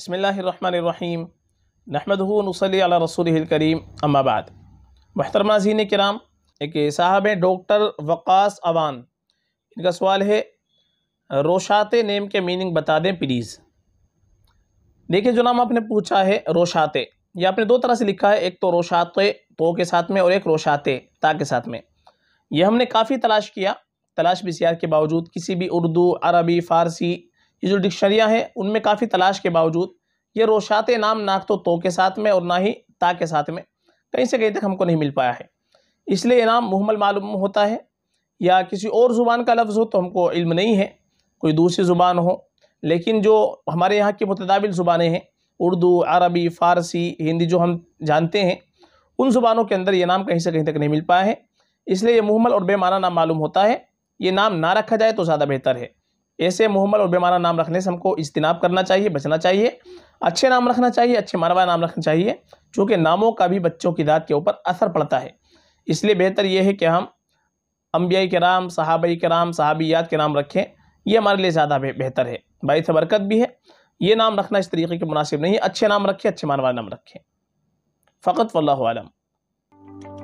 बसमीम नहमद नसली अला रसूल करीम अम्माबाद महतरमा जीन कराम एक साहब हैं डॉक्टर वक़ास अवान इनका सवाल है रोशात नेम के मीनिंग बता दें प्लीज़ देखिए जो नाम आपने पूछा है रोशात ये आपने दो तरह से लिखा है एक तो रोशात तो के साथ में और एक रोशात ता के साथ में यह हमने काफ़ी तलाश किया तलाश भी के बावजूद किसी भी उर्दू अरबी फ़ारसी ये जो डिक्शनरियाँ हैं उनमें काफ़ी तलाश के बावजूद ये रोशात नाम ना तो तो के साथ में और ना ही ता के साथ में कहीं से कहीं तक हमको नहीं मिल पाया है इसलिए नाम मुहमल मालूम होता है या किसी और ज़ुबान का लफ्ज़ हो तो हमको इल्म नहीं है कोई दूसरी ज़ुबान हो लेकिन जो हमारे यहाँ की मुतदाबिल ज़ुबानें हैं उर्दू अरबी फ़ारसी हिंदी जो हम जानते हैं उन ज़ुबानों के अंदर ये नाम कहीं से कहीं तक नहीं मिल पाया है इसलिए ये मुहमल और बेमाना नाम मालूम होता है ये नाम ना रखा जाए तो ज़्यादा बेहतर है ऐसे मुहम्मल और बेमाना नाम रखने से हमको इज्तनाब करना चाहिए बचना चाहिए अच्छे नाम रखना चाहिए अच्छे मानवा नाम रखना चाहिए चूँकि नामों का भी बच्चों की दाद के ऊपर असर पड़ता है इसलिए बेहतर यह है कि हम राम कराम के कराम सहाबियात के नाम रखें ये हमारे लिए ज़्यादा बेहतर है से बरकत भी है ये नाम रखना इस तरीके के मुनासिब नहीं है अच्छे नाम रखें अच्छे मानवा नाम रखें फ़कत वल्लम